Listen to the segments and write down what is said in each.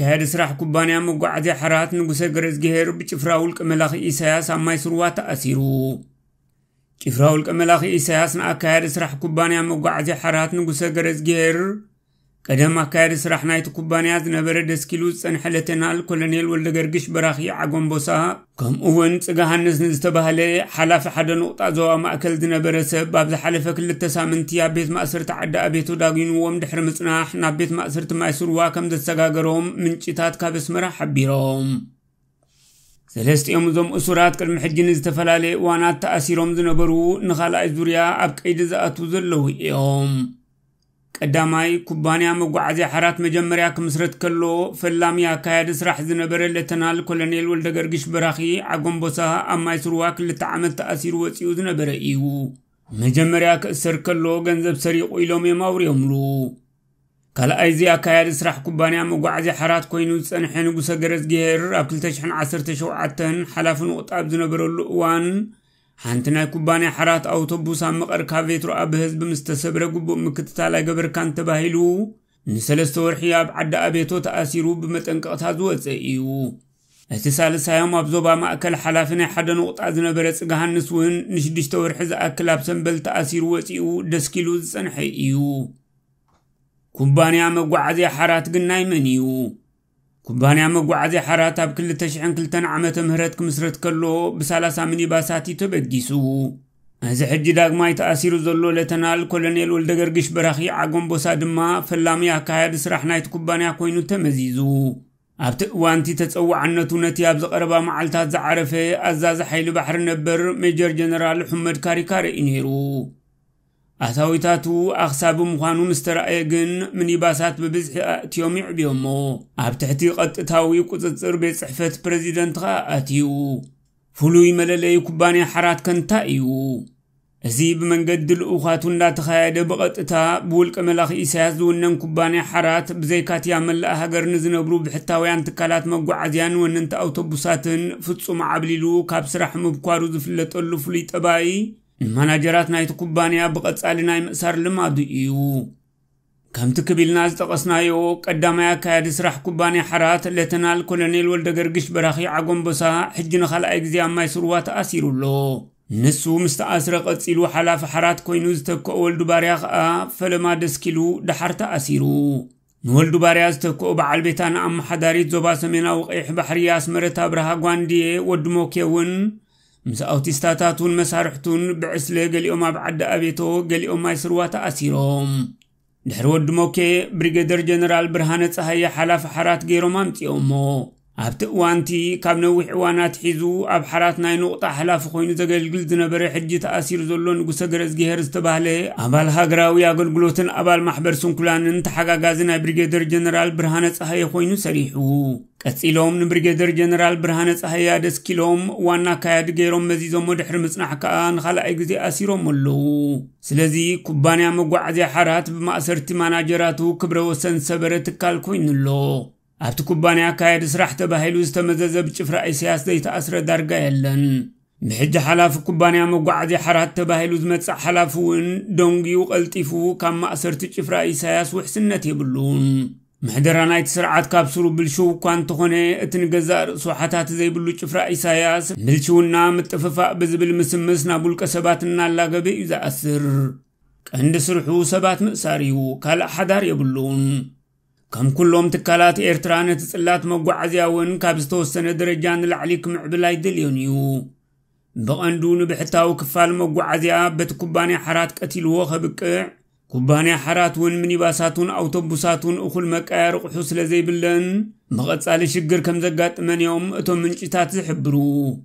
ኣካየዲ ስራሕ ኩባንያ መጓዓዝያ ሓራት ንጉሰ ገረዝ ገሄር ብጭፍራ ውልቂ መላኺ ኢሳያስ ኣብ ማይ ስርዋ ተኣሲሩ ጭፍራ ውልቂ መላኺ ኢሳያስ ንኣካየዲ ስራሕ ኩባንያ መጓዓዝያ ሓራት ንጉሰ ገረዝ ገሄር ቀደም ኣካየዲ ስራሕ ናይቲ ኩባንያ ዝነበረ ደስኪሉ ዝፀንሐለተናል ኮሎኔል ወልደ ገርግሽ በራኺ ዓጎምቦሳ ከምኡ እውን ፅጋሃንስ ንዝተባህለ ሓላፊ ሓደ ንቑጣ ዞባ ማእከል ዝነበረ ሰብ ኣብ ዝሓለፈ ክልተ ሳምንቲ ኣብ ቤት ማእሰርቲ ዓዲ ኣቤቱ ዳጊንዎም ድሕሪ ምፅናሕ ናብ ቤት ማእሰርቲ ማይሱርዋ ከም ዘሰጋገሮም ምንጭታት ካብ ኣስመራ ሓቢሮም ሰለስተኦም እዞም እሱራት ቅድሚ ሕጂ ንዝተፈላለየ እዋናት ተኣሲሮም ዝነበሩ ንኻልኣይ ዙርያ ኣብ ቀይዲ ዝኣትዉ ዘለዉ እዮም ቀዳማይ ኩባንያ መጓዓዝያ ሓራት መጀመርያ ክምስረት ከሎ ፈላሚ ኣካያዲ ስራሕ ዝነበረ ለተናል ኮሎኔል ወልደ ገርግሽ በራኺ ዓጎንቦሳ ኣብ ማይ ስርዋ ክልተ ዓመት ተኣሲሩ ወፂኡ ዝነበረ እዩ መጀመርያ ክእሰር ከሎ ገንዘብ ሰሪቑ ኢሎም እዮም ኣውርዮምሉ ካልኣይ እዚ ኣካያዲ ስራሕ ኩባንያ መጓዓዝያ ሓራት ኮይኑ ዝፀንሐ ንጉሰ ገረዝ ጌሄር ኣብ 217 ሓላፊ ንቑጣብ ዝነበረሉ እዋን ሓንቲ ናይ ኩባንያ ሓራት ኣውቶቡስ ኣብ መቐርካ ካብ ቤትሮ ኣብ ህዝቢ ምስ ተሰብረ ጉቡእ ምክትታል ኣይገበርካን ተባሂሉ ንሰለስተ ወርሒ ኣብ ዓዲ ኣቤቶ ተኣሲሩ ብመጠንቀቕታ ዝወፀ እዩ እቲ ሳልሳዮም ኣብ ዞባ ማእከል ሓላፊ ናይ ሓደ ንቑጣ ዝነበረ ፅግሃንስ እውን ንሽዱሽተ ወርሒ ዝኣክል ኣብ ሰንበል ተኣሲሩ ወፂኡ ደስኪሉ ዝፀንሐ እዩ ኩባንያ መጓዓዝያ ሓራት ግን ናይ መን እዩ ኩባንያ መጓዓዝያ ሓራት ኣብ 202 ዓመተ ምህረት ክምስረት ከሎ ብ30 ሚኒባሳት ተበጊሱ እዚ ሕጂ ዳግማይ ተኣሲሩ ዘሎ ለተናል ኮሎኔል ወልደ ገርግሽ በራኺ ዓጎንቦሳ ድማ ፈላሚ ኣካያዲ ስራሕ ናይቲ ኩባንያ ኮይኑ ተመዚዙ ኣብቲ እዋንቲ ተፀዋዓነቱ ነቲ ኣብ ዘቐረባ መዓልትታት ዝዓረፈ ኣዛዚ ሓይሊ ባሕሪ ነበር ሜጀር ጀነራል ሑመድ ካሪካርኢ ነይሩ ኣታዊታቱ ኣኽሳቢ ምዃኑ ምስ ተረእየ ግን ምኒባሳት ብብዝሒ ኣእትዮም ይዕብዮሞ ኣብ ትሕቲ ቐጥታዊ ቁፅፅር ቤት ፅሕፈት ፕረዚደንት ኸኣ ኣትዩ ፍሉይ መለለዪ ኩባንያ ሓራት ከንታ እዩ እዚ ብመንገዲ ልኡኻቱ እንዳተኻየደ ብቐጥታ ብውልቀ መላኺ ኢሳያስ ዝውነን ኩባንያ ሓራት ብዘይካትያ መላእ ሃገር ንዝነብሩ ብሕታውያን ትካላት መጓዓዝያን ወነንቲ ኣውቶቡሳትን ፍጹም ዓብሊሉ ካብ ስራሕ ምብኳሩ ዝፍለጠሉ ፍሉይ ጠባይ ንማናጀራት ናይቲ ኩባንያ ብቐጻሊ ናይ ምእሳር ልማዱ እዩ ከምቲ ክቢልና ዝጠቐስናዮ ቀዳማይ ኣካየዲ ስራሕ ኩባንያ ሓራት ለተናል ኮሎኔል ወልደ ገርግሽ በራኺ ዓጎንቦሳ ሕጂ ንኻልኣይ ግዜ ኣብ ማይ ስርዋ ተኣሲሩ ኣሎ ንሱ ምስ ተኣስረ ቐጺሉ ሓላፊ ሓራት ኮይኑ ዝተክኦ ወልዱ ባርያ ኸኣ ፈለማ ደስኪሉ ድሓር ተኣሲሩ ንወልዱ ባርያ ዝተክኦ በዓል ቤታ ንኣመሓዳሪት ዞባ ሰሜናዊ ቀይሕ ባሕሪ ኣስመረት ኣብርሃ ጓንድየ ወዲ ሞኬ እውን ምስ ኣውቲስታታትን መሳርሕቱን ብዕስለ ገሊኦም ኣብ ዓዲ ኣቤቶ ገሊኦም ማይ ስርዋ ተኣሲሮም ድሕሪ ወዲ ሞኬ ብሪጌደር ጀነራል ብርሃነ ፀሃየ ሓላፊ ሓራት ገይሮም ኣምፂኦሞ ኣብቲ እዋንቲ ካብ ነዊሕ እዋናት ሒዙ ኣብ ሓራት ናይ ንቑጣ ሓላፊ ኮይኑ ዘገልግል ዝነበረ ሕጂ ተኣሲሩ ዘሎ ንጉሰ ገረዝግሄር ዝተባህለ ኣባል ሃገራዊ ኣገልግሎትን ኣባል ማሕበር ስንኩላንን ተሓጋጋዚ ናይ ብሪጌደር ጀነራል ብርሃነ ፀሃየ ኮይኑ ሰሪሑ ቀፂሎም ንብሪጌደር ጀነራል ብርሃነ ፀሃየ ኣደስኪሎም ዋና ኣካያዲ ገይሮም መዚዞሞ ድሕሪ ምጽናሕ ከዓ ንኻልኣይ ግዜ ኣሲሮም ኣለዉ ስለዚ ኩባንያ መጓዓዝያ ሓራት ብማእሰርቲ ማናጀራቱ ክብረ ወሰን ሰበረ ትካል ኮይኑ ኣሎ ኣብቲ ኩባንያ ኣካየዲ ስራሕ ተባሂሉ ዝተመዘዘ ብጭፍራ እስያስ ዘይተኣስረ ዳርጋ የለን ብሕጂ ሓላፊ ኩባንያ መጓዓዚ ሓራት ተባሂሉ ዝመጽእ ሓላፊ እውን ደንጊኡ ቐልጢፉ ካብ ማእሰርቲ ጭፍራ ኢሳያስ ውሕስነት የብሉን ምሕደራ ናይቲ ስርዓት ካብ ስሩ ብልሽው እኳ እንተኾነ እቲ ንገዛእ ርእሱ ሓታት ዘይብሉ ጭፍራ ኢሳያስ ብልሽውና ምጥፍፋእ ብዝብል ምስምስ ናብ ውልቀ ሰባት እናላገበ እዩ ዝኣስር ቀንዲ ስርሑ ሰባት ምእሳር እዩ ካልእ ሓዳር የብሉን كم كلهم تكالات إيرتران تسلات مقو ون كابستو السنة درجان لعليك معبلاي دليونيو بغندون بحتاو كفال مقو عزيا بتكباني حرات كتلوه خبكع كباني حرات ون مني منيباساتون أوتوبوساتون أخل مكار قحوس لزي بلن بغت سالي شقر كم زقات من يوم أتو منشتات زحبرو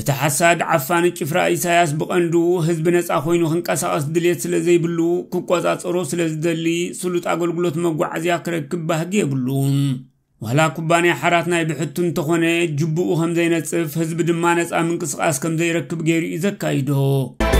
እቲ ሓሳድ ዓፋን ጭፍራ ኢሳያስ ብቐንዱ ህዝቢ ነፃ ኮይኑ ክንቀሳቐስ ድሌት ስለ ዘይብሉ ክቆፃፀሮ ስለ ዝደሊ ስሉጥ ኣገልግሎት መጓዓዝያ ክረክብ ባህጊ የብሉ ዋላ ኩባንያ ሓራት ናይ ብሕቱ እንተኾነ ጅቡኡ ከም ዘይነፅፍ ህዝቢ ድማ ነፃ ምንቅስቓስ ከም ዘይረክብ ገይሩ እዩ ዘካይዶ